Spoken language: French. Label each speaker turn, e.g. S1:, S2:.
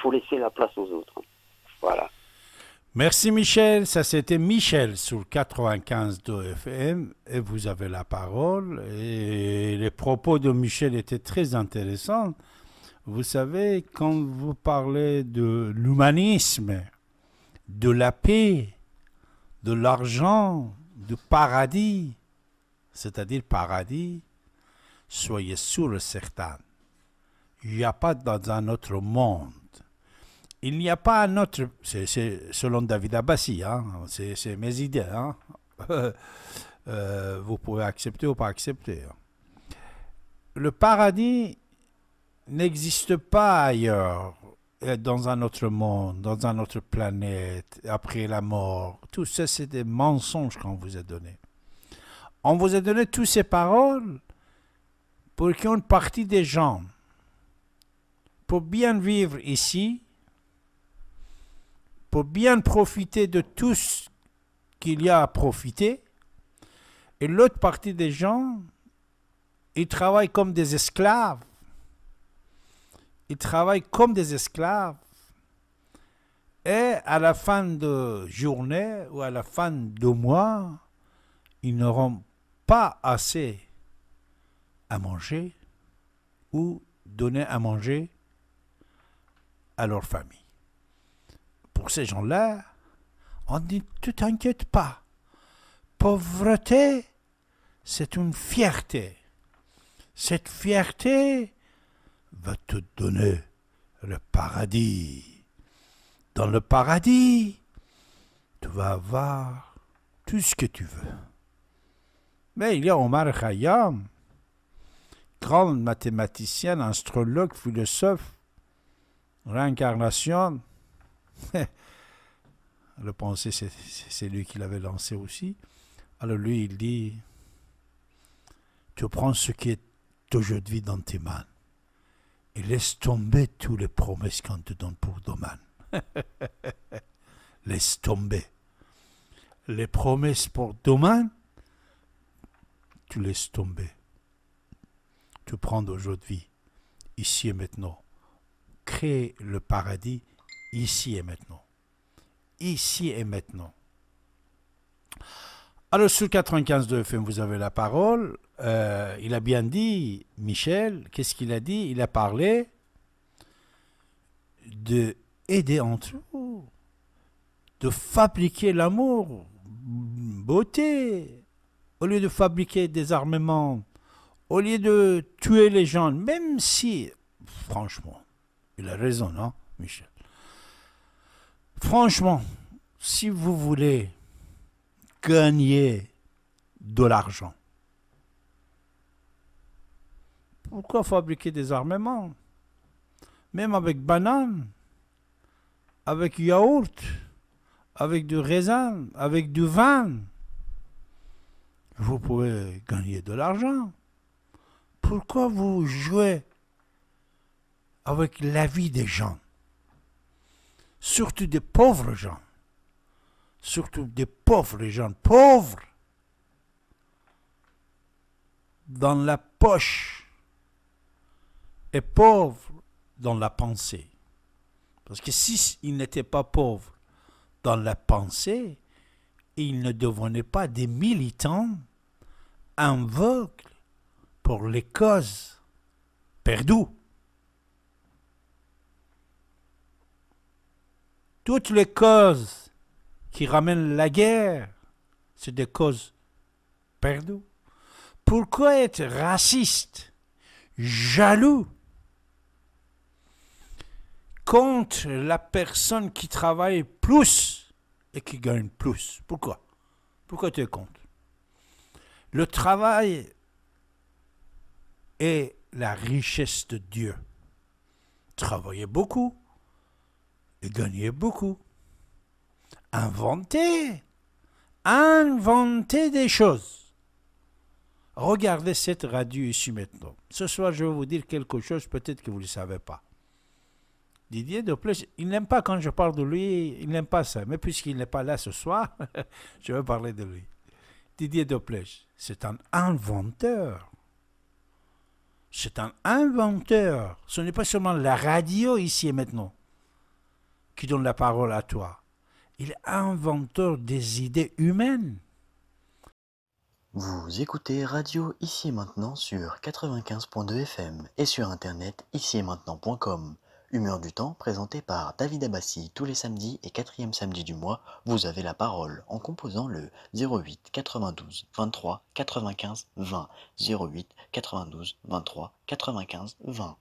S1: faut laisser la place aux autres. Voilà. Merci Michel, ça c'était Michel sur 95 de FM et vous avez la parole et les propos de Michel étaient très intéressants. Vous savez, quand vous parlez de l'humanisme, de la paix, de l'argent, du paradis, c'est-à-dire paradis, soyez sûr et certain, il n'y a pas dans un autre monde il n'y a pas un autre, c'est, selon David Abbassi, hein, c'est, mes idées, hein. Euh, vous pouvez accepter ou pas accepter. Le paradis n'existe pas ailleurs, euh, dans un autre monde, dans un autre planète, après la mort. Tout ça, c'est des mensonges qu'on vous a donné. On vous a donné toutes ces paroles pour qu'une partie des gens, pour bien vivre ici, pour bien profiter de tout ce qu'il y a à profiter. Et l'autre partie des gens, ils travaillent comme des esclaves. Ils travaillent comme des esclaves. Et à la fin de journée ou à la fin de mois, ils n'auront pas assez à manger ou donner à manger à leur famille pour ces gens-là, on dit ne t'inquiète pas. Pauvreté, c'est une fierté. Cette fierté va te donner le paradis. Dans le paradis, tu vas avoir tout ce que tu veux. Mais il y a Omar Khayyam, grand mathématicien, astrologue, philosophe, réincarnation, le penser, c'est lui qui l'avait lancé aussi. Alors lui, il dit, tu prends ce qui est aujourd'hui dans tes mains et laisse tomber toutes les promesses qu'on te donne pour demain. laisse tomber. Les promesses pour demain, tu laisses tomber. Tu prends d'aujourd'hui, ici et maintenant. Crée le paradis ici et maintenant. Ici et maintenant. Alors sur 95 de FM, vous avez la parole. Euh, il a bien dit, Michel, qu'est-ce qu'il a dit Il a parlé de aider entre nous, de fabriquer l'amour, beauté, au lieu de fabriquer des armements, au lieu de tuer les gens, même si, franchement, il a raison, non, Michel franchement, si vous voulez gagner de l'argent, pourquoi fabriquer des armements Même avec banane, avec yaourt, avec du raisin, avec du vin, vous pouvez gagner de l'argent. Pourquoi vous jouez avec la vie des gens surtout des pauvres gens, surtout des pauvres gens, pauvres, dans la poche et pauvres dans la pensée. Parce que s'ils n'étaient pas pauvres dans la pensée, ils ne devenaient pas des militants aveugles pour les causes perdues. Toutes les causes qui ramènent la guerre, c'est des causes perdues. Pourquoi être raciste, jaloux contre la personne qui travaille plus et qui gagne plus Pourquoi Pourquoi tu es contre Le travail est la richesse de Dieu. Travaillez beaucoup, et gagner beaucoup. Inventer. Inventer des choses. Regardez cette radio ici maintenant. Ce soir, je vais vous dire quelque chose, peut-être que vous ne le savez pas. Didier Doplech, il n'aime pas quand je parle de lui, il n'aime pas ça. Mais puisqu'il n'est pas là ce soir, je vais parler de lui. Didier Doplech, c'est un inventeur. C'est un inventeur. Ce n'est pas seulement la radio ici et maintenant donne la parole à toi. Il inventeur des idées humaines. Vous écoutez Radio Ici et Maintenant sur 95.2 FM et sur internet ici et maintenant.com. Humeur du temps, présenté par David abassi tous les samedis et quatrième samedi du mois, vous avez la parole en composant le 08 92 23 95 20. 08 92 23 95 20.